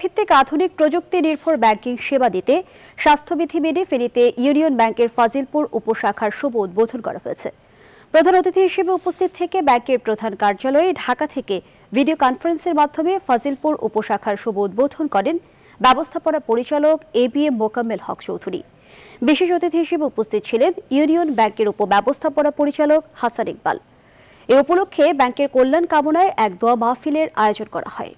ভিত্তিক আধুনিক প্রযুক্তি নির্ভর ব্যাংকিং সেবা দিতে স্বাস্থ্যবিধি মেনে ফেনীতে ইউনিয়ন ব্যাংকের ফাজিলপুর উপশাখার শুভ উদ্বোধন করা হয়েছে প্রধান অতিথি হিসেবে উপস্থিত থেকে ব্যাংকের প্রধান কার্যালয়ে ঢাকা থেকে ভিডিও কনফারেন্সের মাধ্যমে ফাজিলপুর উপশাখার শুভ উদ্বোধন করেন ব্যবস্থাপনা পরিচালক A B M Mokammel Haque Chowdhury বিশেষ অতিথি হিসেবে উপস্থিত ছিলেন ইউনিয়ন ব্যাংকের উপব্যবস্থাপনা পরিচালক হাসান ইকবাল এ উপলক্ষে ব্যাংকের কল্যাণ কামনায় এক দোয়া মাহফিলের আয়োজন করা হয়